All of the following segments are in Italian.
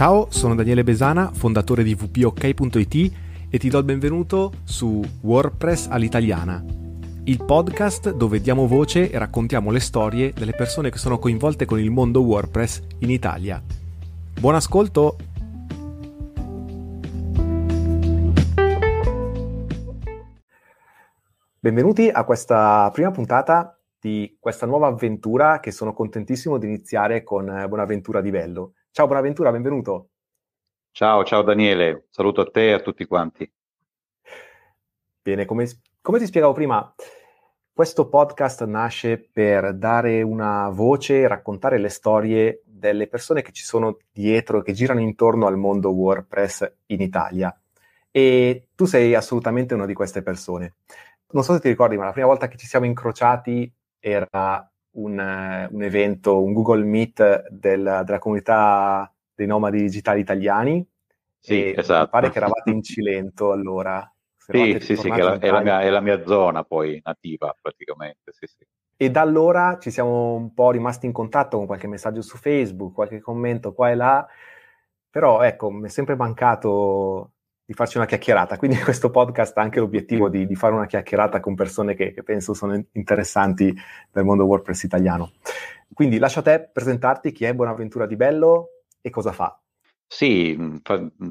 Ciao, sono Daniele Besana, fondatore di wpok.it e ti do il benvenuto su WordPress all'italiana, il podcast dove diamo voce e raccontiamo le storie delle persone che sono coinvolte con il mondo WordPress in Italia. Buon ascolto! Benvenuti a questa prima puntata di questa nuova avventura che sono contentissimo di iniziare con Buonaventura di Bello. Ciao Bonaventura, benvenuto. Ciao, ciao Daniele, saluto a te e a tutti quanti. Bene, come, come ti spiegavo prima, questo podcast nasce per dare una voce e raccontare le storie delle persone che ci sono dietro, che girano intorno al mondo WordPress in Italia. E tu sei assolutamente una di queste persone. Non so se ti ricordi, ma la prima volta che ci siamo incrociati era un, eh, un evento, un Google Meet del, della comunità dei nomadi digitali italiani. Sì, esatto. Mi pare che eravate in Cilento allora. Sì, sì, sì, che è la, è, la mia, è la, mia, zona poi nativa praticamente. Sì, sì. E da allora ci siamo un po' rimasti in contatto con qualche messaggio su Facebook, qualche commento qua e là, però ecco, mi è sempre mancato di farci una chiacchierata. Quindi questo podcast ha anche l'obiettivo di, di fare una chiacchierata con persone che, che, penso sono interessanti nel mondo WordPress italiano. Quindi lascio a te presentarti chi è Buonaventura Di Bello e cosa fa. Sì, mm,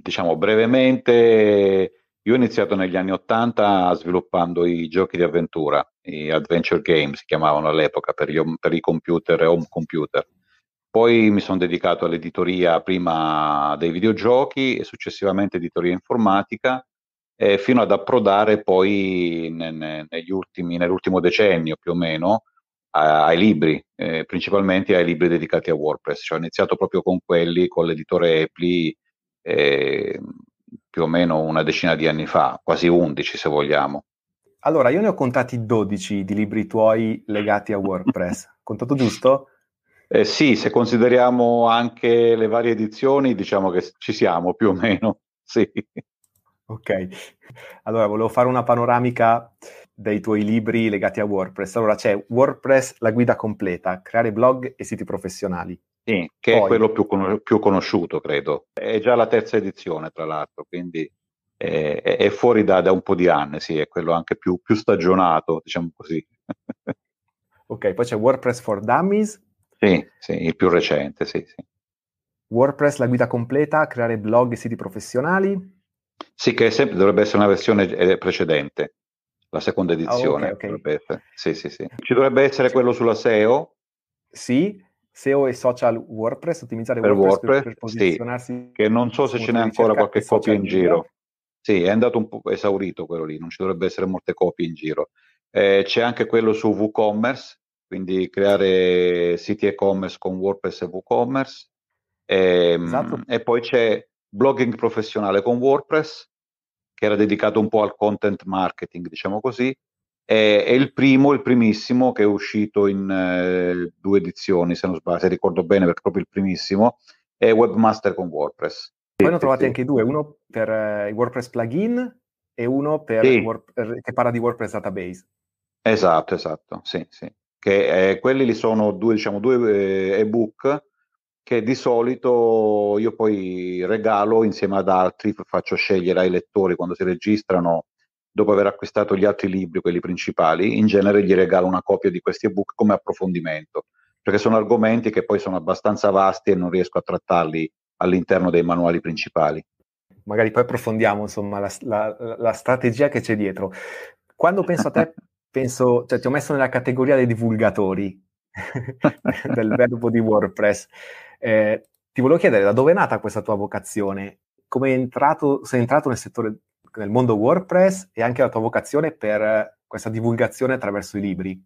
diciamo brevemente, io ho iniziato negli anni Ottanta sviluppando i giochi di avventura, i adventure game si chiamavano all'epoca per, gli, per i computer, e home computer poi mi sono dedicato all'editoria prima dei videogiochi e successivamente editoria informatica, eh, fino ad approdare poi ne, ne, ultimi, nell'ultimo decennio più o meno a, ai libri, eh, principalmente ai libri dedicati a WordPress. Cioè, ho iniziato proprio con quelli, con l'editore Epli, eh, più o meno una decina di anni fa, quasi 11 se vogliamo. Allora, io ne ho contati 12 di libri tuoi legati a WordPress. Contato giusto? Eh, sì, se consideriamo anche le varie edizioni, diciamo che ci siamo più o meno. Sì. Ok, allora volevo fare una panoramica dei tuoi libri legati a WordPress. Allora c'è WordPress, la guida completa, creare blog e siti professionali. Sì, che Poi... è quello più, con- più, conosciuto, credo. È già la terza edizione, tra l'altro, quindi eh, è, è fuori da, da, un po' di anni, sì, è quello anche più, più stagionato, diciamo così. ok, poi c'è WordPress for Dummies, sì, sì, il più recente, sì, sì. WordPress, la guida completa, creare blog e siti professionali? Sì, che sempre, dovrebbe essere una versione eh, precedente, la seconda ah, edizione. Oh, okay, okay. Sì, sì, sì. Ci dovrebbe essere quello sulla SEO? Sì, SEO e social WordPress, ottimizzare per WordPress, WordPress per, posizionarsi. Sì, che non so se ce n'è ancora qualche copia in giro. Sì, è andato un po' esaurito quello lì, non ci dovrebbe essere molte copie in giro. Eh, c'è anche quello su WooCommerce, quindi creare siti e-commerce con WordPress e WooCommerce. E, ehm, esatto. e poi c'è blogging professionale con WordPress, che era dedicato un po' al content marketing, diciamo così, E, è il primo, il primissimo che è uscito in eh, due edizioni, se non sbaglio, se ricordo bene, perché proprio il primissimo, è Webmaster con WordPress. Poi ne ho trovate sì. anche due, uno per eh, WordPress plugin e uno per sì. Word, eh, che parla di WordPress database. Esatto, esatto, sì, sì che eh, quelli sono due, diciamo, due eh, ebook che di solito io poi regalo insieme ad altri, faccio scegliere ai lettori quando si registrano dopo aver acquistato gli altri libri, quelli principali, in genere gli regalo una copia di questi ebook come approfondimento, perché sono argomenti che poi sono abbastanza vasti e non riesco a trattarli all'interno dei manuali principali. Magari poi approfondiamo insomma la, la, la strategia che c'è dietro. Quando penso a te penso, cioè ti ho messo nella categoria dei divulgatori del verbo di WordPress. Eh, ti volevo chiedere da dove è nata questa tua vocazione? Come sei entrato nel settore, nel mondo WordPress e anche la tua vocazione per questa divulgazione attraverso i libri?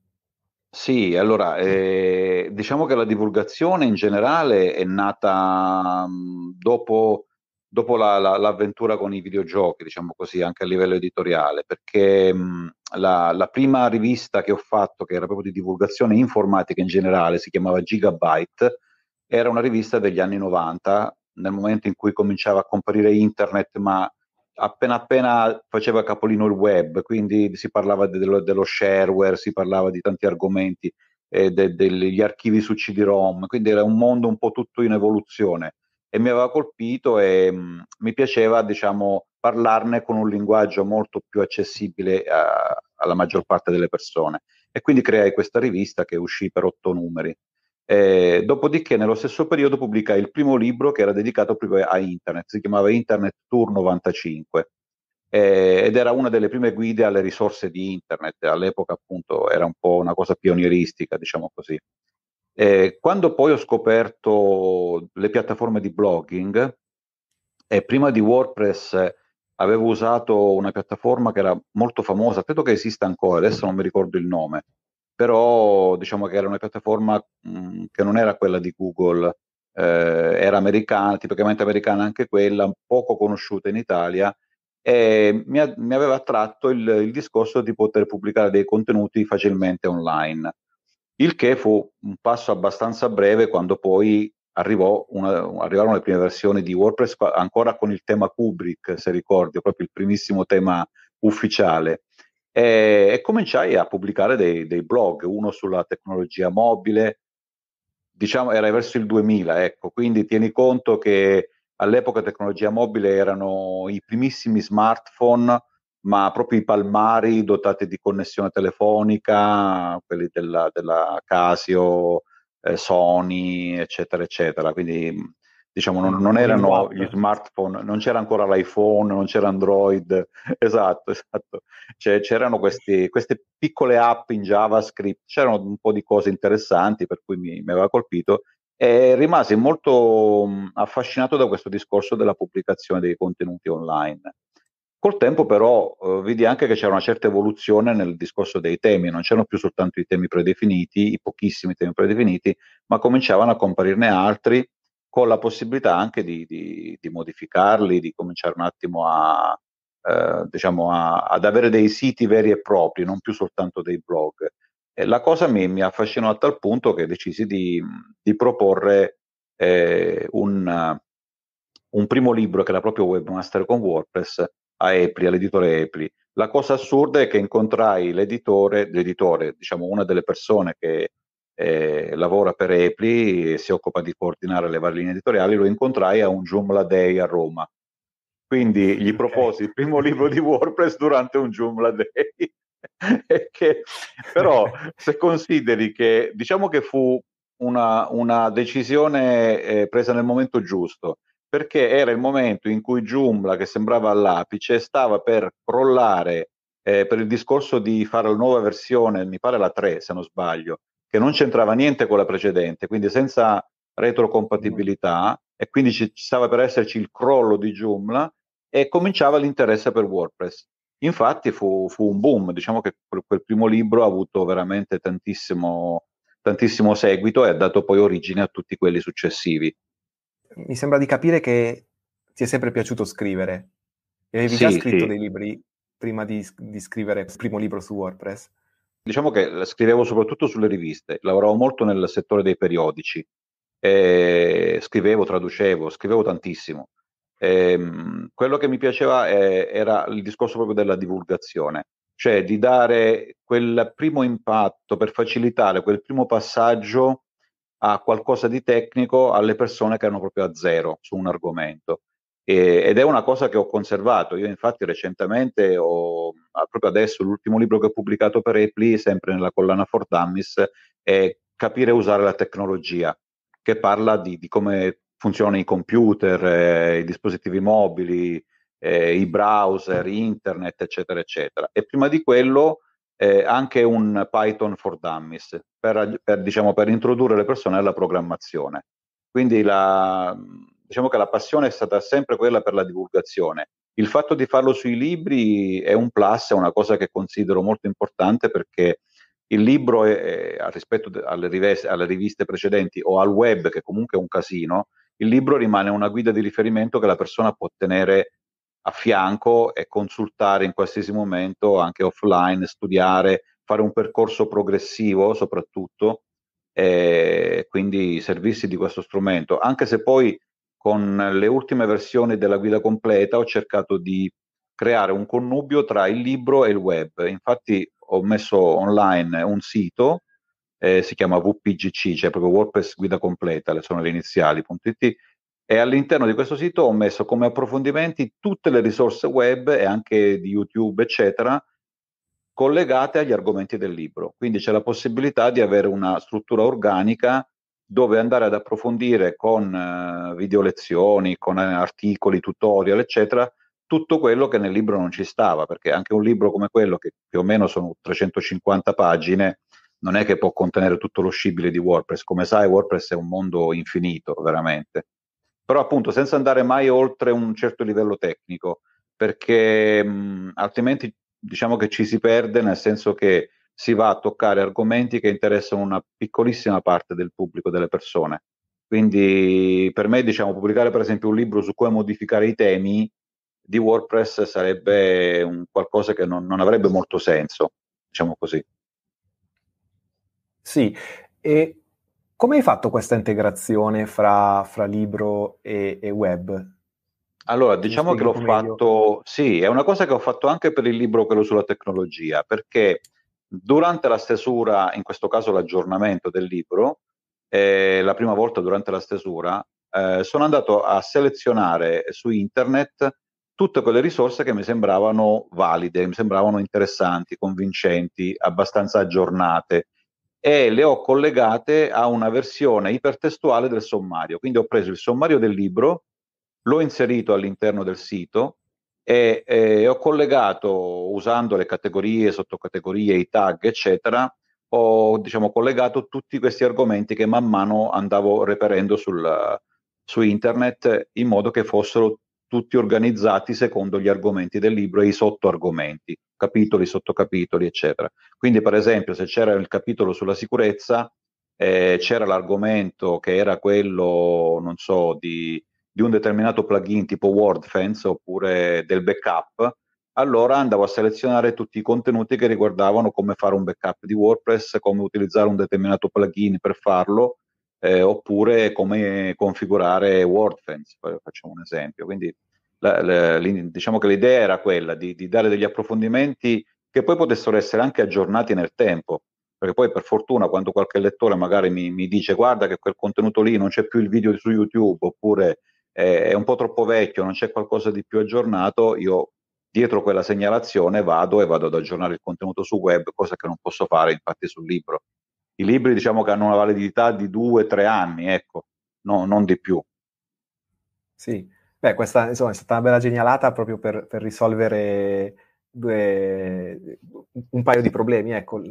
Sì, allora mm. eh, diciamo che la divulgazione in generale è nata mh, mm, dopo dopo la, la, l'avventura con i videogiochi, diciamo così, anche a livello editoriale, perché mh, la, la, prima rivista che ho fatto, che era proprio di divulgazione informatica in generale, si chiamava Gigabyte, era una rivista degli anni 90, nel momento in cui cominciava a comparire internet, ma appena appena faceva capolino il web, quindi si parlava dello, dello shareware, si parlava di tanti argomenti, eh, de, degli archivi su CD-ROM, quindi era un mondo un po' tutto in evoluzione e mi aveva colpito e mh, mm, mi piaceva diciamo, parlarne con un linguaggio molto più accessibile a, alla maggior parte delle persone. E quindi creai questa rivista che uscì per otto numeri. E, dopodiché, nello stesso periodo, pubblicai il primo libro che era dedicato proprio a Internet, si chiamava Internet Tour 95 eh, ed era una delle prime guide alle risorse di Internet. All'epoca, appunto, era un po' una cosa pionieristica, diciamo così. Eh, quando poi ho scoperto le piattaforme di blogging, e eh, prima di WordPress eh, avevo usato una piattaforma che era molto famosa, credo che esista ancora, adesso non mi ricordo il nome, però diciamo che era una piattaforma mh, mm, che non era quella di Google, eh, era americana, tipicamente americana anche quella, poco conosciuta in Italia, e mi, a, mi aveva attratto il, il discorso di poter pubblicare dei contenuti facilmente online il che fu un passo abbastanza breve quando poi una, arrivarono le prime versioni di WordPress ancora con il tema Kubrick, se ricordi, proprio il primissimo tema ufficiale. E, e cominciai a pubblicare dei, dei, blog, uno sulla tecnologia mobile, diciamo era verso il 2000, ecco, quindi tieni conto che all'epoca tecnologia mobile erano i primissimi smartphone, ma proprio i palmari dotati di connessione telefonica, quelli della, della Casio, eh, Sony, eccetera, eccetera. Quindi mm, diciamo non, non erano gli smartphone, non c'era ancora l'iPhone, non c'era Android, esatto, esatto. Cioè, c'erano questi, queste piccole app in JavaScript, c'erano un po' di cose interessanti per cui mi, mi aveva colpito e rimasi molto mm, affascinato da questo discorso della pubblicazione dei contenuti online Col tempo però eh, vedi anche che c'era una certa evoluzione nel discorso dei temi, non c'erano più soltanto i temi predefiniti, i pochissimi temi predefiniti, ma cominciavano a comparirne altri con la possibilità anche di, di, di modificarli, di cominciare un attimo a, eh, diciamo a, ad avere dei siti veri e propri, non più soltanto dei blog. E la cosa mi, mi, affascinò a tal punto che decisi di, di proporre eh, un, un primo libro che era proprio Webmaster con WordPress a Epli, all'editore Epli. La cosa assurda è che incontrai l'editore, l'editore diciamo una delle persone che eh, lavora per Epli, si occupa di coordinare le varie linee editoriali, lo incontrai a un Joomla Day a Roma. Quindi gli okay. proposi il primo libro di WordPress durante un Joomla Day. che, però se consideri che diciamo che fu una, una decisione eh, presa nel momento giusto, perché era il momento in cui Joomla, che sembrava all'apice, stava per crollare eh, per il discorso di fare la nuova versione, mi pare la 3 se non sbaglio, che non c'entrava niente con la precedente, quindi senza retrocompatibilità e quindi ci, stava per esserci il crollo di Joomla e cominciava l'interesse per WordPress. Infatti fu, fu un boom, diciamo che quel primo libro ha avuto veramente tantissimo, tantissimo seguito e ha dato poi origine a tutti quelli successivi mi sembra di capire che ti è sempre piaciuto scrivere. E avevi sì, già scritto sì. dei libri prima di, di scrivere il primo libro su WordPress? Diciamo che scrivevo soprattutto sulle riviste, lavoravo molto nel settore dei periodici, e scrivevo, traducevo, scrivevo tantissimo. E, ehm, quello che mi piaceva eh, era il discorso proprio della divulgazione, cioè di dare quel primo impatto per facilitare quel primo passaggio a qualcosa di tecnico alle persone che erano proprio a zero su un argomento. E, ed è una cosa che ho conservato. Io infatti recentemente, ho, ah, proprio adesso, l'ultimo libro che ho pubblicato per Epli, sempre nella collana For Dummies, è Capire e usare la tecnologia, che parla di, di come funzionano i computer, eh, i dispositivi mobili, eh, i browser, internet, eccetera, eccetera. E prima di quello eh, anche un Python for Dummies per, per, diciamo, per introdurre le persone alla programmazione. Quindi la, diciamo che la passione è stata sempre quella per la divulgazione. Il fatto di farlo sui libri è un plus, è una cosa che considero molto importante perché il libro, è, è, rispetto alle riviste, alle riviste precedenti o al web, che comunque è un casino, il libro rimane una guida di riferimento che la persona può tenere a fianco e consultare in qualsiasi momento anche offline, studiare, fare un percorso progressivo soprattutto, e quindi servirsi di questo strumento, anche se poi con le ultime versioni della guida completa ho cercato di creare un connubio tra il libro e il web. Infatti ho messo online un sito, eh, si chiama WPGC, cioè proprio WordPress Guida Completa, le sono le iniziali.it, e all'interno di questo sito ho messo come approfondimenti tutte le risorse web e anche di YouTube, eccetera, collegate agli argomenti del libro. Quindi c'è la possibilità di avere una struttura organica dove andare ad approfondire con eh, video lezioni, con eh, articoli, tutorial, eccetera, tutto quello che nel libro non ci stava, perché anche un libro come quello, che più o meno sono 350 pagine, non è che può contenere tutto lo scibile di WordPress. Come sai, WordPress è un mondo infinito, veramente però appunto senza andare mai oltre un certo livello tecnico, perché mh, altrimenti diciamo che ci si perde nel senso che si va a toccare argomenti che interessano una piccolissima parte del pubblico, delle persone. Quindi per me, diciamo, pubblicare per esempio un libro su come modificare i temi di WordPress sarebbe un qualcosa che non, non avrebbe molto senso, diciamo così. Sì, e come hai fatto questa integrazione fra, fra libro e, e, web? Allora, diciamo che l'ho meglio. fatto, sì, è una cosa che ho fatto anche per il libro quello sulla tecnologia, perché durante la stesura, in questo caso l'aggiornamento del libro, eh, la prima volta durante la stesura, eh, sono andato a selezionare su internet tutte quelle risorse che mi sembravano valide, mi sembravano interessanti, convincenti, abbastanza aggiornate e le ho collegate a una versione ipertestuale del sommario. Quindi ho preso il sommario del libro, l'ho inserito all'interno del sito e, e ho collegato, usando le categorie, sottocategorie, i tag, eccetera, ho diciamo, collegato tutti questi argomenti che man mano andavo reperendo sul, su internet in modo che fossero tutti organizzati secondo gli argomenti del libro e i sottoargomenti capitoli, sottocapitoli, eccetera. Quindi, per esempio, se c'era il capitolo sulla sicurezza, eh, c'era l'argomento che era quello, non so, di, di un determinato plugin tipo WordFence oppure del backup, allora andavo a selezionare tutti i contenuti che riguardavano come fare un backup di WordPress, come utilizzare un determinato plugin per farlo, eh, oppure come configurare WordFence, facciamo un esempio. Quindi la, la, diciamo che l'idea era quella di, di, dare degli approfondimenti che poi potessero essere anche aggiornati nel tempo, perché poi per fortuna quando qualche lettore magari mi, mi dice guarda che quel contenuto lì non c'è più il video su YouTube oppure eh, è un po' troppo vecchio, non c'è qualcosa di più aggiornato, io dietro quella segnalazione vado e vado ad aggiornare il contenuto su web, cosa che non posso fare infatti sul libro. I libri diciamo che hanno una validità di due o tre anni, ecco, no, non di più. Sì, Beh, questa insomma, è stata una bella genialata proprio per, per risolvere due, un paio di problemi. Ecco.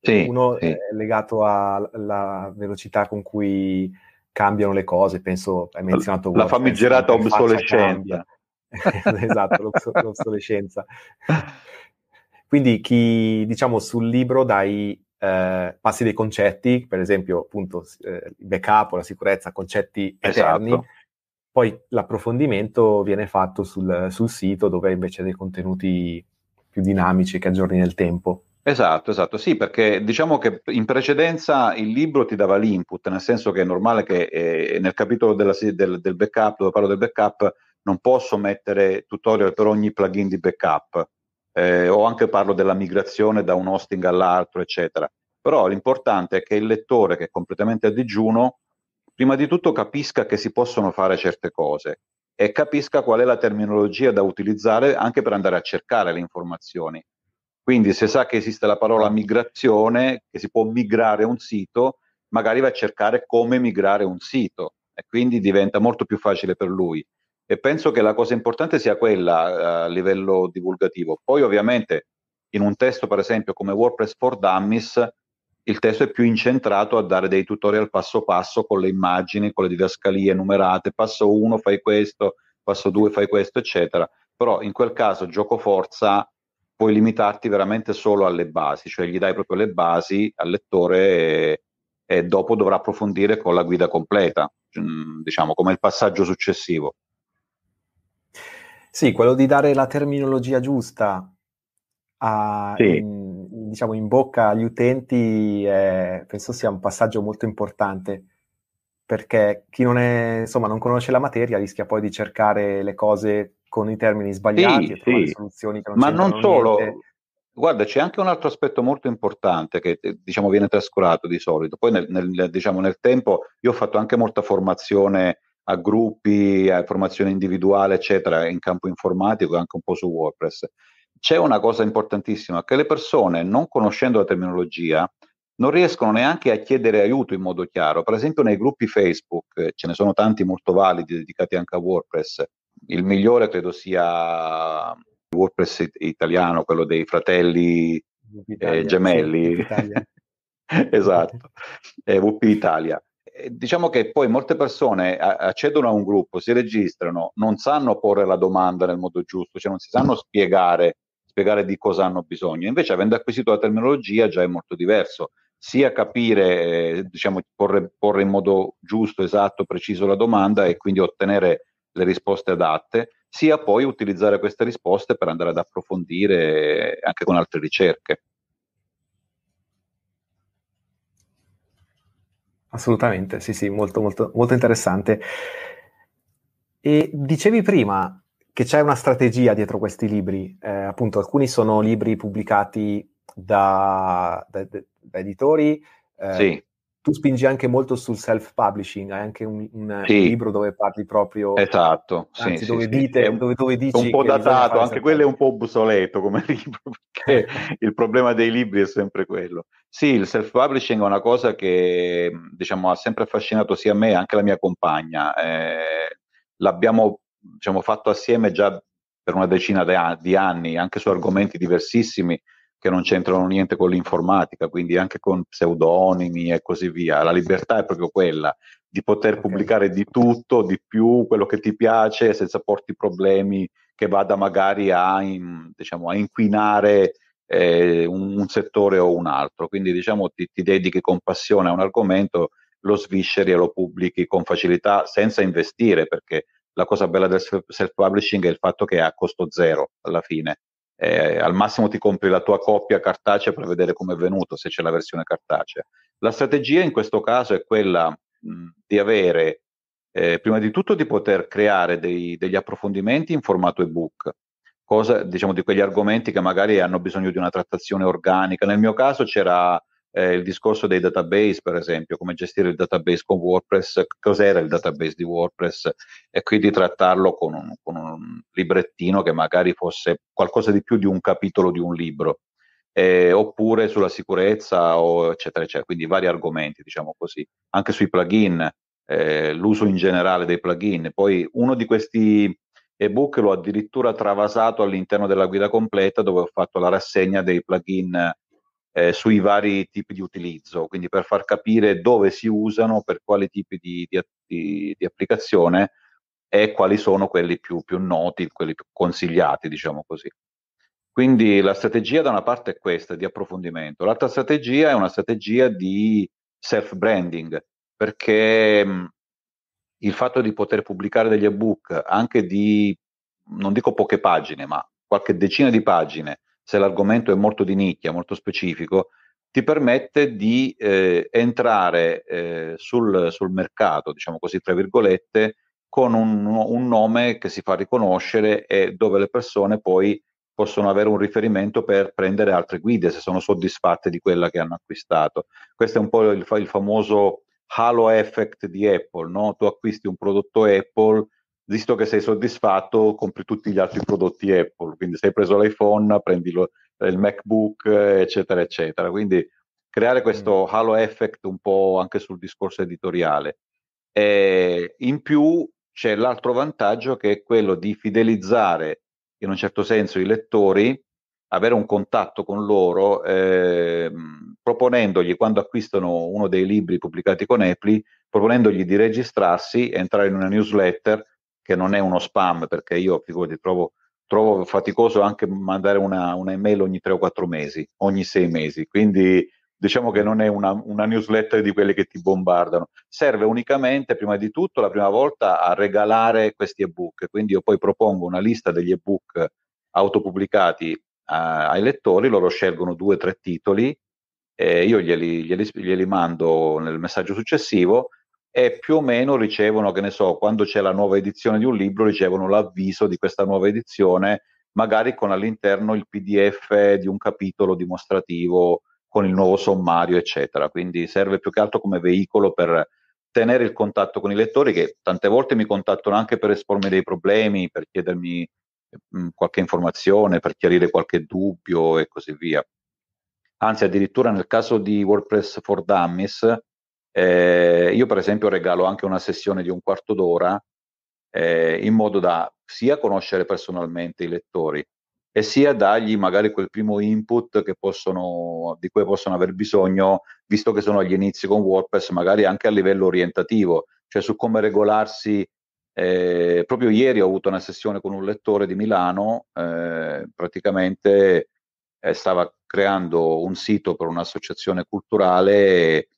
Sì, Uno sì. Eh, è legato alla velocità con cui cambiano le cose, penso hai menzionato... La famigerata obsolescenza. esatto, l'obs- l'obsolescenza. Quindi chi, diciamo, sul libro dai eh, passi dei concetti, per esempio appunto eh, il backup, la sicurezza, concetti esatto. eterni, poi l'approfondimento viene fatto sul, sul sito dove invece dei contenuti più dinamici che aggiorni nel tempo. Esatto, esatto, sì, perché diciamo che in precedenza il libro ti dava l'input, nel senso che è normale che eh, nel capitolo della, del, del, backup, dove parlo del backup, non posso mettere tutorial per ogni plugin di backup, eh, o anche parlo della migrazione da un hosting all'altro, eccetera. Però l'importante è che il lettore, che è completamente a digiuno, prima di tutto capisca che si possono fare certe cose e capisca qual è la terminologia da utilizzare anche per andare a cercare le informazioni. Quindi se sa che esiste la parola migrazione, che si può migrare un sito, magari va a cercare come migrare un sito e quindi diventa molto più facile per lui. E penso che la cosa importante sia quella eh, a livello divulgativo. Poi ovviamente in un testo, per esempio, come WordPress for Dummies, il testo è più incentrato a dare dei tutorial passo passo con le immagini, con le didascalie numerate, passo 1 fai questo, passo 2 fai questo, eccetera. Però in quel caso gioco forza puoi limitarti veramente solo alle basi, cioè gli dai proprio le basi al lettore e, e dopo dovrà approfondire con la guida completa, mm, diciamo come il passaggio successivo. Sì, quello di dare la terminologia giusta a, sì. in, diciamo, in bocca agli utenti eh, penso sia un passaggio molto importante perché chi non, è, insomma, non conosce la materia rischia poi di cercare le cose con i termini sbagliati sì, e trovare sì. soluzioni che non Ma non solo, niente. guarda, c'è anche un altro aspetto molto importante che eh, diciamo, viene trascurato di solito. Poi nel, nel, diciamo, nel tempo io ho fatto anche molta formazione a gruppi, a formazione individuale, eccetera, in campo informatico e anche un po' su WordPress c'è una cosa importantissima, che le persone, non conoscendo la terminologia, non riescono neanche a chiedere aiuto in modo chiaro. Per esempio nei gruppi Facebook, eh, ce ne sono tanti molto validi dedicati anche a WordPress. Il migliore credo sia il WordPress italiano, quello dei fratelli eh, gemelli. esatto, eh, WP Italia. Eh, diciamo che poi molte persone accedono a un gruppo, si registrano, non sanno porre la domanda nel modo giusto, cioè non si sanno spiegare spiegare di cosa hanno bisogno. Invece, avendo acquisito la terminologia, già è molto diverso. Sia capire, eh, diciamo, porre, porre, in modo giusto, esatto, preciso la domanda e quindi ottenere le risposte adatte, sia poi utilizzare queste risposte per andare ad approfondire eh, anche con altre ricerche. Assolutamente, sì, sì, molto, molto, molto interessante. E dicevi prima, che c'è una strategia dietro questi libri. Eh, appunto, alcuni sono libri pubblicati da, da, da editori. Eh, sì. Tu spingi anche molto sul self-publishing, hai anche un, un sì. libro dove parli proprio... Esatto, anzi, sì, dove, dite, un, dove, dove, dici... Un po' datato, anche quello è un po' obsoleto come libro, perché il problema dei libri è sempre quello. Sì, il self-publishing è una cosa che diciamo, ha sempre affascinato sia me che anche la mia compagna. Eh, l'abbiamo diciamo, fatto assieme già per una decina di anni, anche su argomenti diversissimi che non c'entrano niente con l'informatica, quindi anche con pseudonimi e così via. La libertà è proprio quella di poter okay. pubblicare di tutto, di più, quello che ti piace, senza porti problemi che vada magari a, in, diciamo, a inquinare eh, un, un, settore o un altro. Quindi diciamo ti, ti dedichi con passione a un argomento, lo svisceri e lo pubblichi con facilità senza investire, perché la cosa bella del self-publishing è il fatto che è a costo zero alla fine. Eh, al massimo ti compri la tua copia cartacea per vedere come è venuto, se c'è la versione cartacea. La strategia in questo caso è quella mh, di avere, eh, prima di tutto, di poter creare dei, degli approfondimenti in formato ebook, cosa, diciamo, di quegli argomenti che magari hanno bisogno di una trattazione organica. Nel mio caso c'era eh, il discorso dei database, per esempio, come gestire il database con WordPress, cos'era il database di WordPress e quindi trattarlo con un, con un librettino che magari fosse qualcosa di più di un capitolo di un libro, eh, oppure sulla sicurezza, o eccetera, eccetera. Quindi vari argomenti, diciamo così, anche sui plugin, eh, l'uso in generale dei plugin. Poi uno di questi ebook l'ho addirittura travasato all'interno della guida completa dove ho fatto la rassegna dei plugin eh, sui vari tipi di utilizzo, quindi per far capire dove si usano, per quali tipi di, di, di applicazione e quali sono quelli più, più, noti, quelli più consigliati, diciamo così. Quindi la strategia da una parte è questa, di approfondimento, l'altra strategia è una strategia di self-branding, perché mm, il fatto di poter pubblicare degli ebook, anche di, non dico poche pagine, ma qualche decina di pagine, se l'argomento è molto di nicchia, molto specifico, ti permette di eh, entrare eh, sul, sul, mercato, diciamo così, tra virgolette, con un, un, nome che si fa riconoscere e dove le persone poi possono avere un riferimento per prendere altre guide se sono soddisfatte di quella che hanno acquistato. Questo è un po' il, il famoso halo effect di Apple, no? tu acquisti un prodotto Apple visto che sei soddisfatto, compri tutti gli altri prodotti Apple, quindi se hai preso l'iPhone, prendi lo, il MacBook, eccetera, eccetera. Quindi creare questo mm. halo effect un po' anche sul discorso editoriale. E in più c'è l'altro vantaggio che è quello di fidelizzare in un certo senso i lettori, avere un contatto con loro, eh, proponendogli quando acquistano uno dei libri pubblicati con Apple, proponendogli di registrarsi, entrare in una newsletter che non è uno spam, perché io figurati, trovo, trovo faticoso anche mandare una, una email ogni tre o quattro mesi, ogni sei mesi, quindi diciamo che non è una, una, newsletter di quelle che ti bombardano, serve unicamente, prima di tutto, la prima volta a regalare questi ebook, quindi io poi propongo una lista degli ebook autopubblicati eh, ai lettori, loro scelgono due o tre titoli, eh, io glieli, glieli, glieli mando nel messaggio successivo e più o meno ricevono, che ne so, quando c'è la nuova edizione di un libro, ricevono l'avviso di questa nuova edizione, magari con all'interno il PDF di un capitolo dimostrativo con il nuovo sommario, eccetera. Quindi serve più che altro come veicolo per tenere il contatto con i lettori che tante volte mi contattano anche per espormi dei problemi, per chiedermi mh, mm, qualche informazione, per chiarire qualche dubbio e così via. Anzi, addirittura nel caso di WordPress for Dummies, eh, io per esempio regalo anche una sessione di un quarto d'ora eh, in modo da sia conoscere personalmente i lettori e sia dargli magari quel primo input possono, di cui possono aver bisogno, visto che sono agli inizi con WordPress, magari anche a livello orientativo, cioè su come regolarsi. Eh, proprio ieri ho avuto una sessione con un lettore di Milano, eh, praticamente eh, stava creando un sito per un'associazione culturale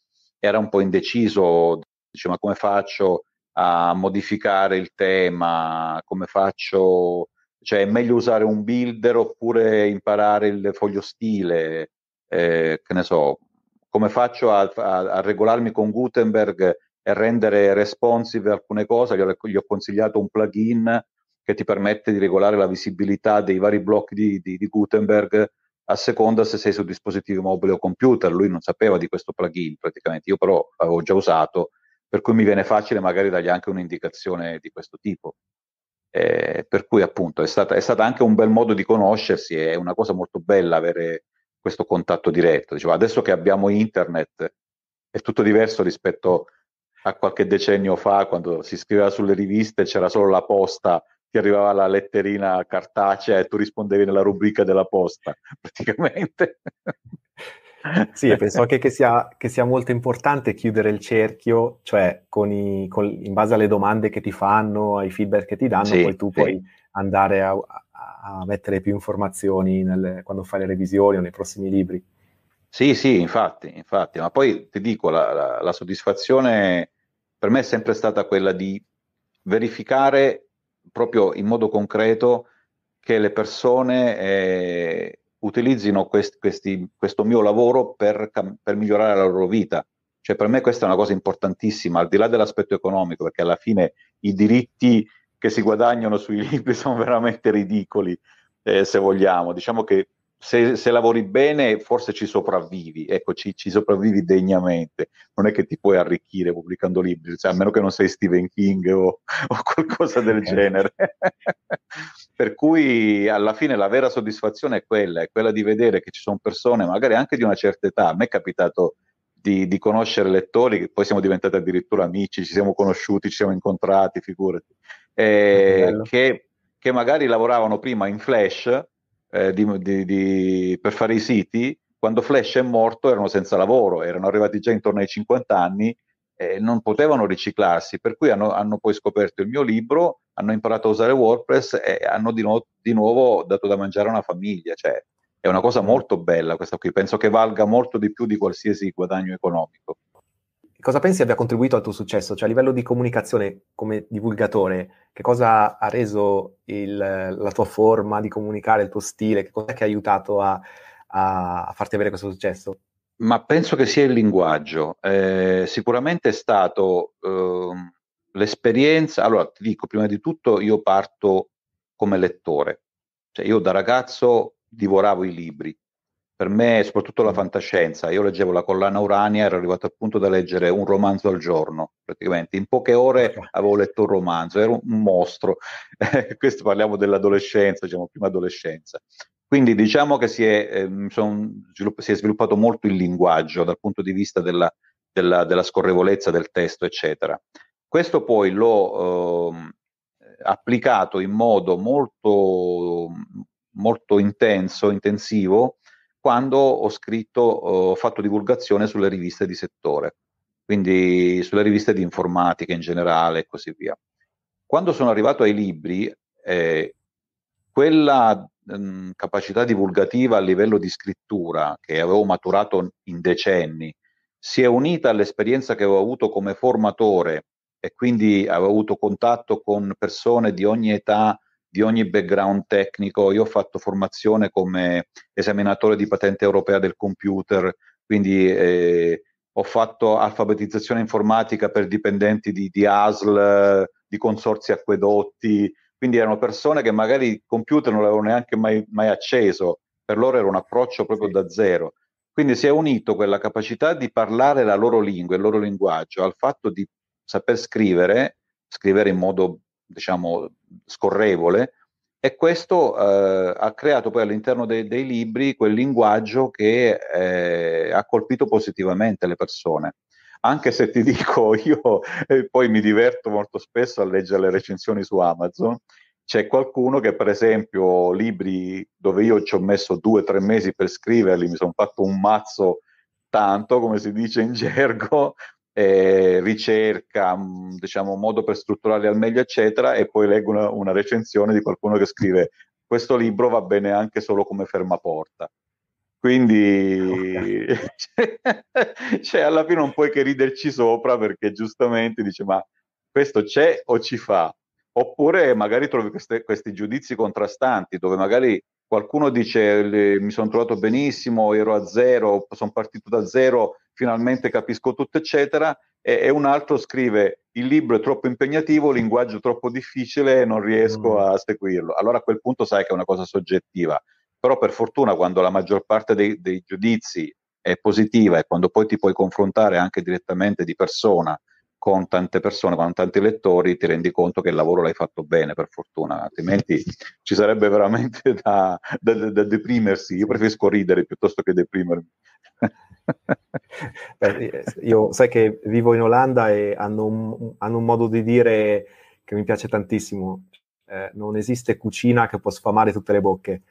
era un po' indeciso, dice ma come faccio a modificare il tema, come faccio, cioè è meglio usare un builder oppure imparare il foglio stile, eh, che ne so, come faccio a, a, a, regolarmi con Gutenberg e rendere responsive alcune cose, gli ho, gli ho, consigliato un plugin che ti permette di regolare la visibilità dei vari blocchi di, di, di Gutenberg a seconda se sei su dispositivi mobile o computer. Lui non sapeva di questo plugin praticamente, io però l'avevo già usato, per cui mi viene facile magari dargli anche un'indicazione di questo tipo. Eh, per cui appunto è stato, è stata, anche un bel modo di conoscersi, è una cosa molto bella avere questo contatto diretto. Dicevo, adesso che abbiamo internet è tutto diverso rispetto a qualche decennio fa, quando si scriveva sulle riviste c'era solo la posta ti arrivava la letterina cartacea e tu rispondevi nella rubrica della posta, praticamente. sì, penso anche che sia, che sia, molto importante chiudere il cerchio, cioè con i, con, in base alle domande che ti fanno, ai feedback che ti danno, sì, poi tu sì. puoi andare a, a, mettere più informazioni nelle, quando fai le revisioni o nei prossimi libri. Sì, sì, infatti, infatti, ma poi ti dico, la, la, la soddisfazione per me è sempre stata quella di verificare proprio in modo concreto che le persone eh, utilizzino quest, questi, questo mio lavoro per, per, migliorare la loro vita. Cioè, per me questa è una cosa importantissima, al di là dell'aspetto economico, perché alla fine i diritti che si guadagnano sui libri sono veramente ridicoli, eh, se vogliamo. Diciamo che se, se, lavori bene forse ci sopravvivi, ecco, ci, ci, sopravvivi degnamente, non è che ti puoi arricchire pubblicando libri, cioè, a meno che non sei Stephen King o, o qualcosa del eh. genere. per cui alla fine la vera soddisfazione è quella, è quella di vedere che ci sono persone, magari anche di una certa età, a me è capitato di, di, conoscere lettori, che poi siamo diventati addirittura amici, ci siamo conosciuti, ci siamo incontrati, figurati, eh, che, che, magari lavoravano prima in flash eh, di, di, di, per fare i siti, quando Flash è morto erano senza lavoro, erano arrivati già intorno ai 50 anni e non potevano riciclarsi, per cui hanno, hanno, poi scoperto il mio libro, hanno imparato a usare WordPress e hanno di, no, di nuovo dato da mangiare a una famiglia. Cioè, è una cosa molto bella questa qui, penso che valga molto di più di qualsiasi guadagno economico cosa pensi abbia contribuito al tuo successo? Cioè a livello di comunicazione come divulgatore, che cosa ha reso il, la tua forma di comunicare, il tuo stile, che cosa ti ha aiutato a, a farti avere questo successo? Ma penso che sia il linguaggio. Eh, sicuramente è stato eh, l'esperienza. Allora, ti dico, prima di tutto io parto come lettore. Cioè, io da ragazzo divoravo i libri per me soprattutto la mm. fantascienza. Io leggevo la collana Urania, ero arrivato al punto da leggere un romanzo al giorno, praticamente. In poche ore ecco. avevo letto un romanzo, ero un mostro. Questo parliamo dell'adolescenza, diciamo prima adolescenza. Quindi diciamo che si è, ehm, svilupp- si è sviluppato molto il linguaggio dal punto di vista della, della, della scorrevolezza del testo, eccetera. Questo poi l'ho ehm, applicato in modo molto, molto intenso, intensivo, quando ho scritto, ho fatto divulgazione sulle riviste di settore, quindi sulle riviste di informatica in generale e così via. Quando sono arrivato ai libri, eh, quella mh, mm, capacità divulgativa a livello di scrittura che avevo maturato in decenni si è unita all'esperienza che avevo avuto come formatore e quindi avevo avuto contatto con persone di ogni età di ogni background tecnico. Io ho fatto formazione come esaminatore di patente europea del computer, quindi eh, ho fatto alfabetizzazione informatica per dipendenti di, di ASL, di consorzi acquedotti, quindi erano persone che magari il computer non l'avevano neanche mai, mai acceso, per loro era un approccio proprio da zero. Quindi si è unito quella capacità di parlare la loro lingua, il loro linguaggio, al fatto di saper scrivere, scrivere in modo diciamo, scorrevole, e questo eh, ha creato poi all'interno dei, dei libri quel linguaggio che eh, ha colpito positivamente le persone. Anche se ti dico, io eh, poi mi diverto molto spesso a leggere le recensioni su Amazon, c'è qualcuno che per esempio libri dove io ci ho messo due o tre mesi per scriverli, mi sono fatto un mazzo tanto, come si dice in gergo, eh, ricerca, mm, diciamo, modo per strutturarli al meglio, eccetera, e poi leggo una, una, recensione di qualcuno che scrive questo libro va bene anche solo come fermaporta. Quindi, okay. cioè, alla fine non puoi che riderci sopra perché giustamente dice ma questo c'è o ci fa? Oppure magari trovi queste, questi giudizi contrastanti dove magari qualcuno dice mi sono trovato benissimo, ero a zero, sono partito da zero, finalmente capisco tutto, eccetera, e, e, un altro scrive il libro è troppo impegnativo, il linguaggio è troppo difficile, non riesco mm. a seguirlo. Allora a quel punto sai che è una cosa soggettiva, però per fortuna quando la maggior parte dei, dei giudizi è positiva e quando poi ti puoi confrontare anche direttamente di persona con tante persone, con tanti lettori, ti rendi conto che il lavoro l'hai fatto bene, per fortuna, altrimenti ci sarebbe veramente da, da, da deprimersi. Io preferisco ridere piuttosto che deprimermi. Beh, io sai che vivo in Olanda e hanno un, hanno un modo di dire che mi piace tantissimo. Eh, non esiste cucina che può sfamare tutte le bocche.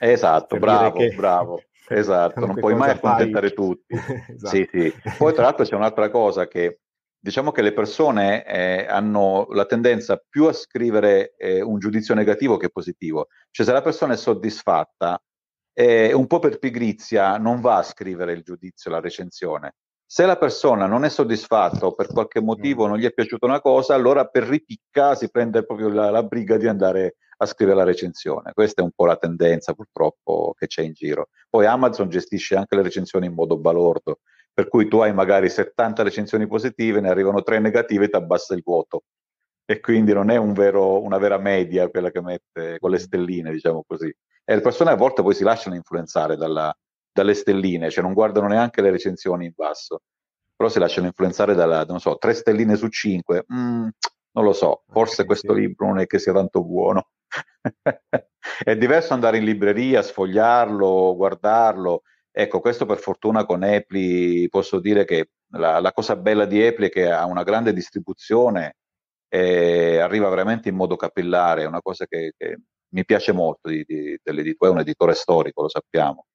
Esatto, bravo, che... bravo. Esatto, non puoi mai accontentare fai. tutti. esatto. sì, sì. Poi tra l'altro c'è un'altra cosa che diciamo che le persone eh, hanno la tendenza più a scrivere eh, un giudizio negativo che positivo. Cioè se la persona è soddisfatta, eh, un po' per pigrizia non va a scrivere il giudizio, la recensione. Se la persona non è soddisfatta o per qualche motivo mm. non gli è piaciuta una cosa, allora per ripicca si prende proprio la, la briga di andare a scrivere la recensione. Questa è un po' la tendenza purtroppo che c'è in giro. Poi Amazon gestisce anche le recensioni in modo balordo, per cui tu hai magari 70 recensioni positive, ne arrivano 3 negative e ti abbassa il vuoto. E quindi non è un vero, una vera media quella che mette con le stelline, diciamo così. E le persone a volte poi si lasciano influenzare dalla, dalle stelline, cioè non guardano neanche le recensioni in basso, però si lasciano influenzare dalla, non so, 3 stelline su 5. Mm, non lo so, forse questo libro non è che sia tanto buono. è diverso andare in libreria, sfogliarlo, guardarlo Ecco, questo per fortuna con Epli posso dire che la, la cosa bella di Epli è che ha una grande distribuzione e arriva veramente in modo capillare, è una cosa che, che mi piace molto di, di, dell'editore, è un editore storico, lo sappiamo.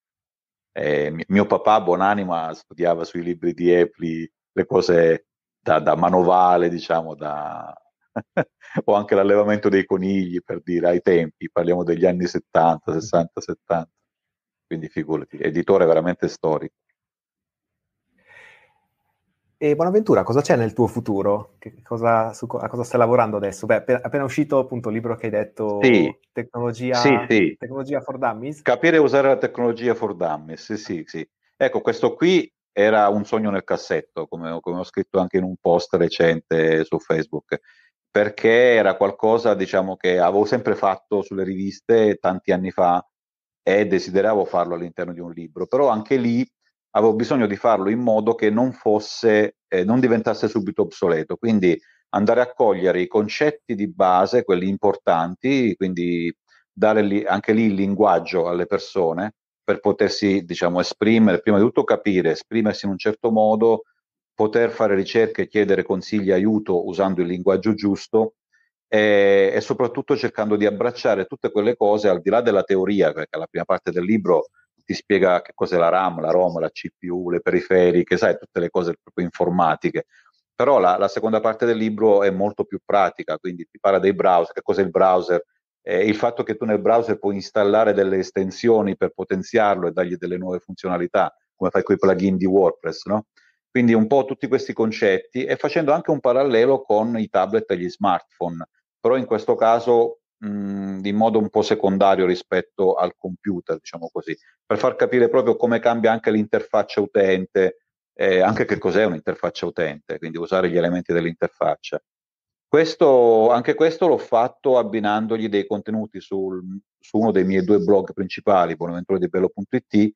Eh, mio papà, buonanima, studiava sui libri di Epli le cose da, da manovale, diciamo, da... o anche l'allevamento dei conigli, per dire, ai tempi, parliamo degli anni 70, 60, 70 quindi figurati, editore veramente storico. E Buonaventura, cosa c'è nel tuo futuro? Cosa, su, a cosa stai lavorando adesso? Beh, appena uscito appunto il libro che hai detto, sì. tecnologia, sì, sì. tecnologia, for Dummies. Capire e usare la tecnologia for Dummies, sì, sì, Ecco, questo qui era un sogno nel cassetto, come, come ho scritto anche in un post recente su Facebook, perché era qualcosa, diciamo, che avevo sempre fatto sulle riviste tanti anni fa, e desideravo farlo all'interno di un libro, però anche lì avevo bisogno di farlo in modo che non fosse, eh, non diventasse subito obsoleto. Quindi andare a cogliere i concetti di base, quelli importanti, quindi dare lì, anche lì il linguaggio alle persone per potersi, diciamo, esprimere, prima di tutto capire, esprimersi in un certo modo, poter fare ricerche, chiedere consigli, aiuto usando il linguaggio giusto e, eh, e soprattutto cercando di abbracciare tutte quelle cose al di là della teoria, perché la prima parte del libro ti spiega che cos'è la RAM, la ROM, la CPU, le periferiche, sai, tutte le cose proprio informatiche. Però la, la seconda parte del libro è molto più pratica, quindi ti parla dei browser, che cos'è il browser, eh, il fatto che tu nel browser puoi installare delle estensioni per potenziarlo e dargli delle nuove funzionalità, come fai con i plugin di WordPress, no? Quindi un po' tutti questi concetti e facendo anche un parallelo con i tablet e gli smartphone, però in questo caso mhmm, in modo un po' secondario rispetto al computer, diciamo così, per far capire proprio come cambia anche l'interfaccia utente, eh, anche che cos'è un'interfaccia utente, quindi usare gli elementi dell'interfaccia. Questo, anche questo l'ho fatto abbinandogli dei contenuti sul, su uno dei miei due blog principali, bonaventuradibello.it,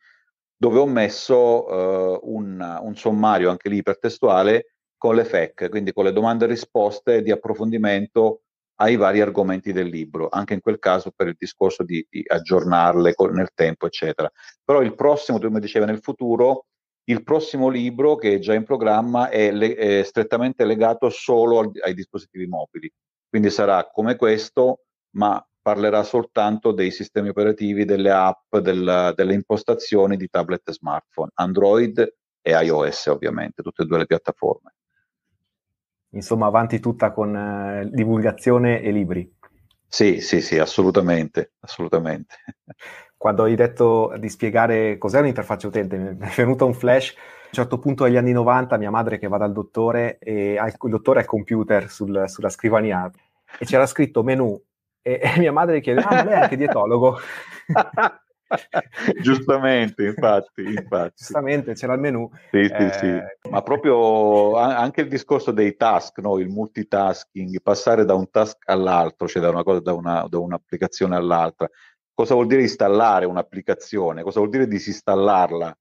dove ho messo eh, un, un sommario anche lì ipertestuale con le FEC, quindi con le domande e risposte di approfondimento ai vari argomenti del libro, anche in quel caso per il discorso di, di aggiornarle con, nel tempo, eccetera. Però il prossimo, come diceva, nel futuro, il prossimo libro che è già in programma è, le, è strettamente legato solo al, ai dispositivi mobili, quindi sarà come questo, ma parlerà soltanto dei sistemi operativi, delle app, del, delle impostazioni di tablet e smartphone, Android e iOS ovviamente, tutte e due le piattaforme insomma avanti tutta con eh, divulgazione e libri. Sì, sì, sì, assolutamente, assolutamente. Quando hai detto di spiegare cos'è un'interfaccia utente, mi è venuto un flash. A un certo punto degli anni 90, mia madre che va dal dottore e ha il, il dottore al computer sul, sulla scrivania e c'era scritto menu e, e mia madre chiede, ah, ma lei è anche dietologo? Giustamente, infatti, infatti. Giustamente, c'era il menu. Sì, sì, eh, sì. Ma proprio anche il discorso dei task, no? il multitasking, passare da un task all'altro, cioè da, una cosa, da, una, da un'applicazione all'altra. Cosa vuol dire installare un'applicazione? Cosa vuol dire disinstallarla?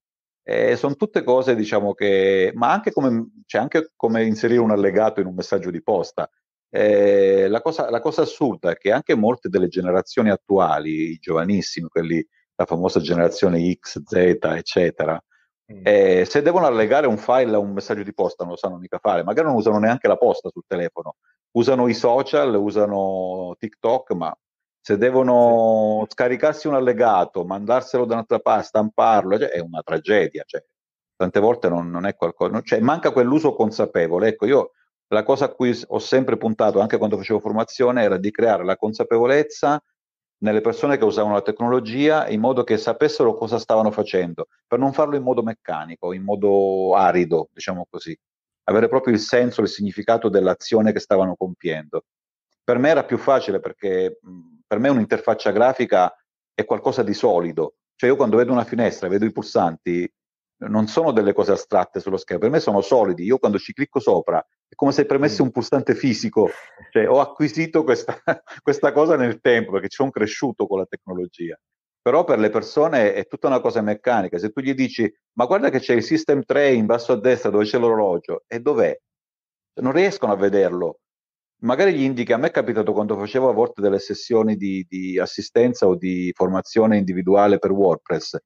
Eh, sono tutte cose, diciamo che, ma anche come, cioè anche come inserire un allegato in un messaggio di posta. Eh, la, cosa, la, cosa, assurda è che anche molte delle generazioni attuali, i giovanissimi, quelli la famosa generazione X, Z, eccetera. Mm. Eh, se devono allegare un file a un messaggio di posta non lo sanno mica fare, magari non usano neanche la posta sul telefono, usano i social, usano TikTok, ma se devono sì. scaricarsi un allegato, mandarselo da un'altra parte, stamparlo, cioè, è una tragedia. Cioè, tante volte non, non è qualcosa, cioè, manca quell'uso consapevole. Ecco, io la cosa a cui ho sempre puntato anche quando facevo formazione era di creare la consapevolezza nelle persone che usavano la tecnologia in modo che sapessero cosa stavano facendo, per non farlo in modo meccanico, in modo arido, diciamo così, avere proprio il senso, il significato dell'azione che stavano compiendo. Per me era più facile perché per me un'interfaccia grafica è qualcosa di solido, cioè io quando vedo una finestra, vedo i pulsanti, non sono delle cose astratte sullo schermo, per me sono solidi. Io quando ci clicco sopra è come se premessi mm. un pulsante fisico, cioè ho acquisito questa, questa cosa nel tempo perché ci sono cresciuto con la tecnologia. Però per le persone è tutta una cosa meccanica. Se tu gli dici, ma guarda che c'è il system tray in basso a destra dove c'è l'orologio, e dov'è? Non riescono a vederlo. Magari gli indica, a me è capitato quando facevo a volte delle sessioni di, di assistenza o di formazione individuale per WordPress,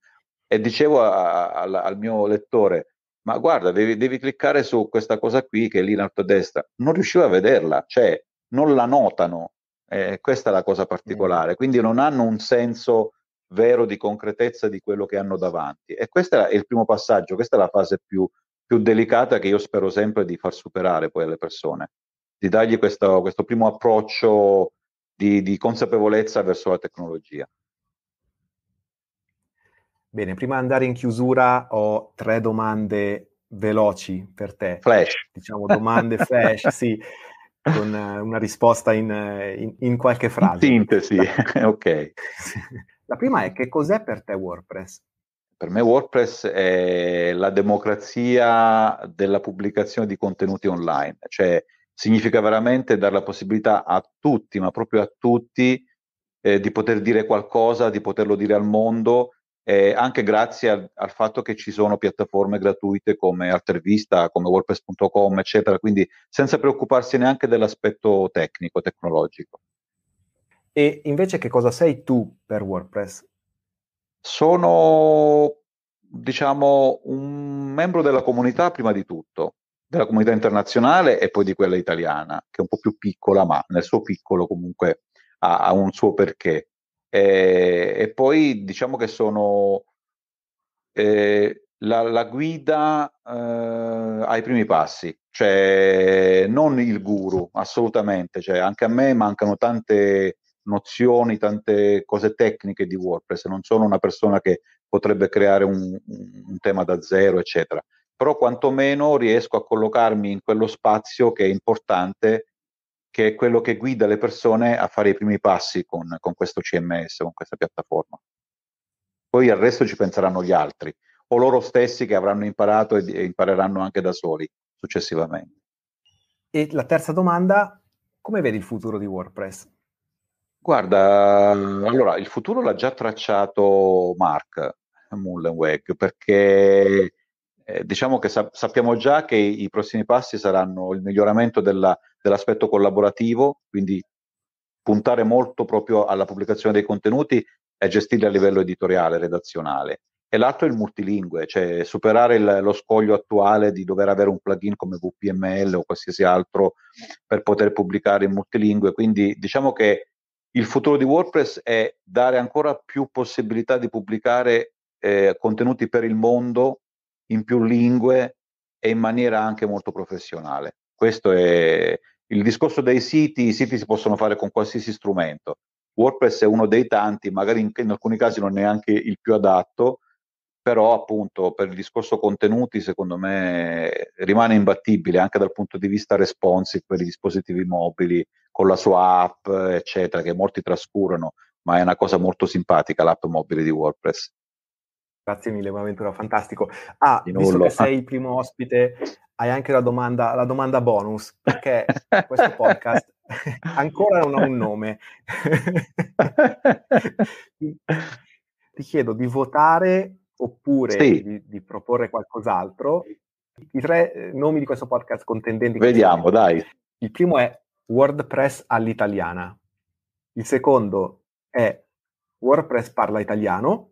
e dicevo a, a, al mio lettore, ma guarda, devi, devi, cliccare su questa cosa qui che è lì in alto a destra. Non riuscivo a vederla, cioè non la notano. Eh, questa è la cosa mm. particolare, quindi non hanno un senso vero di concretezza di quello che hanno davanti. E questo è il primo passaggio, questa è la fase più, più delicata che io spero sempre di far superare poi alle persone, di dargli questo, questo primo approccio di, di consapevolezza verso la tecnologia. Bene, prima di andare in chiusura ho tre domande veloci per te. Flash. Diciamo domande flash, sì, con eh, una risposta in, eh, in, in qualche frase. Sintesi, ok. La prima è che cos'è per te WordPress? Per me WordPress è la democrazia della pubblicazione di contenuti online, cioè significa veramente dare la possibilità a tutti, ma proprio a tutti, eh, di poter dire qualcosa, di poterlo dire al mondo eh, anche grazie al, al, fatto che ci sono piattaforme gratuite come Altervista, come WordPress.com, eccetera, quindi senza preoccuparsi neanche dell'aspetto tecnico, tecnologico. E invece che cosa sei tu per WordPress? Sono, diciamo, un membro della comunità prima di tutto, della comunità internazionale e poi di quella italiana, che è un po' più piccola, ma nel suo piccolo comunque ha, ha un suo perché. E, ehm, e poi diciamo che sono eh, la, la, guida eh, ai primi passi, cioè non il guru, assolutamente. Cioè, anche a me mancano tante nozioni, tante cose tecniche di WordPress, non sono una persona che potrebbe creare un, un tema da zero, eccetera. Però quantomeno riesco a collocarmi in quello spazio che è importante che è quello che guida le persone a fare i primi passi con, con questo CMS, con questa piattaforma. Poi al resto ci penseranno gli altri, o loro stessi che avranno imparato e, e impareranno anche da soli successivamente. E la terza domanda, come vedi il futuro di WordPress? Guarda, allora il futuro l'ha già tracciato Mark Mullenweg perché eh, diciamo che sa- sappiamo già che i prossimi passi saranno il miglioramento della, dell'aspetto collaborativo, quindi puntare molto proprio alla pubblicazione dei contenuti e gestirli a livello editoriale, redazionale. E l'altro è il multilingue, cioè superare il, lo scoglio attuale di dover avere un plugin come VPML o qualsiasi altro per poter pubblicare in multilingue. Quindi diciamo che il futuro di WordPress è dare ancora più possibilità di pubblicare eh, contenuti per il mondo in più lingue e in maniera anche molto professionale. Questo è il discorso dei siti, i siti si possono fare con qualsiasi strumento. WordPress è uno dei tanti, magari in, in alcuni casi non è neanche il più adatto, però appunto per il discorso contenuti secondo me rimane imbattibile anche dal punto di vista responsive per i dispositivi mobili con la sua app eccetera che molti trascurano ma è una cosa molto simpatica l'app mobile di WordPress Grazie mille, Bonaventura, fantastico. Ah, visto che sei il primo ospite, hai anche la domanda, la domanda bonus, perché questo podcast ancora non ha un nome. Ti chiedo di votare oppure sì. di, di, proporre qualcos'altro. I tre eh, nomi di questo podcast contendenti. Vediamo, dai. Il primo è WordPress all'italiana. Il secondo è WordPress parla italiano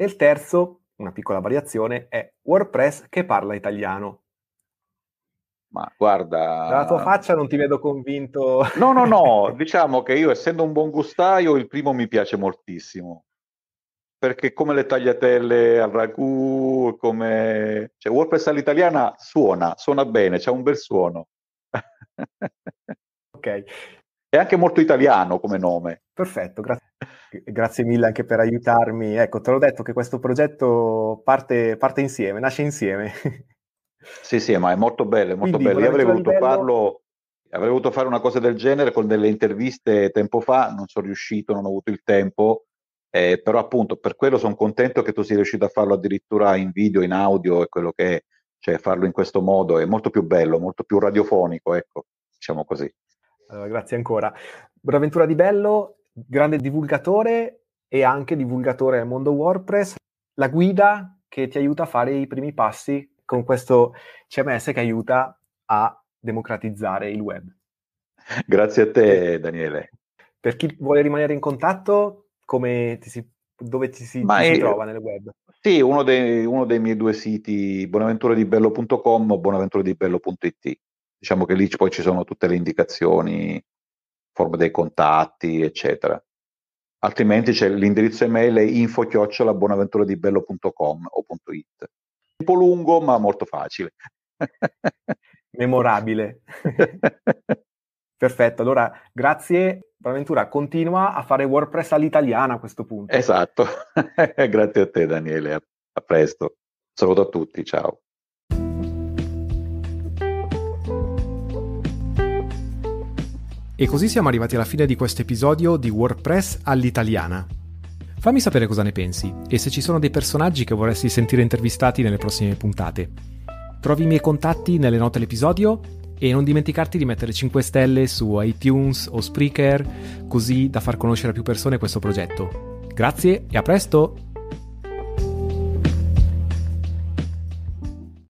e il terzo, una piccola variazione, è WordPress che parla italiano. Ma guarda... Dalla tua faccia non ti vedo convinto. No, no, no, diciamo che io essendo un buon gustaio, il primo mi piace moltissimo. Perché come le tagliatelle al ragù, come... Cioè WordPress all'italiana suona, suona bene, c'è un bel suono. ok, è anche molto italiano come nome. Perfetto, grazie. Grazie mille anche per aiutarmi. Ecco, te l'ho detto che questo progetto parte, parte insieme, nasce insieme. Sì, sì, ma è molto bello, è molto Quindi, bello. Io avrei voluto, livello... farlo, avrei voluto fare una cosa del genere con delle interviste tempo fa, non sono riuscito, non ho avuto il tempo, eh, però appunto per quello sono contento che tu sia riuscito a farlo addirittura in video, in audio e quello che è, cioè farlo in questo modo è molto più bello, molto più radiofonico, ecco, diciamo così grazie ancora. Bonaventura Di Bello, grande divulgatore e anche divulgatore del mondo WordPress, la guida che ti aiuta a fare i primi passi con questo CMS che aiuta a democratizzare il web. Grazie a te, Daniele. Per chi vuole rimanere in contatto, come ti si dove ci si, ci si, trova nel web? Sì, uno dei, uno dei miei due siti, bonaventuradibello.com o bonaventuradibello.it diciamo che lì poi ci sono tutte le indicazioni, forma dei contatti, eccetera. Altrimenti c'è l'indirizzo email è info chiocciola di bello.com o .it. Un po' lungo ma molto facile. Memorabile. Perfetto, allora grazie. Bonaventura continua a fare WordPress all'italiana a questo punto. Esatto. grazie a te Daniele, a presto. Saluto a tutti, ciao. E così siamo arrivati alla fine di questo episodio di WordPress all'italiana. Fammi sapere cosa ne pensi e se ci sono dei personaggi che vorresti sentire intervistati nelle prossime puntate. Trovi i miei contatti nelle note dell'episodio e non dimenticarti di mettere 5 stelle su iTunes o Spreaker così da far conoscere a più persone questo progetto. Grazie e a presto!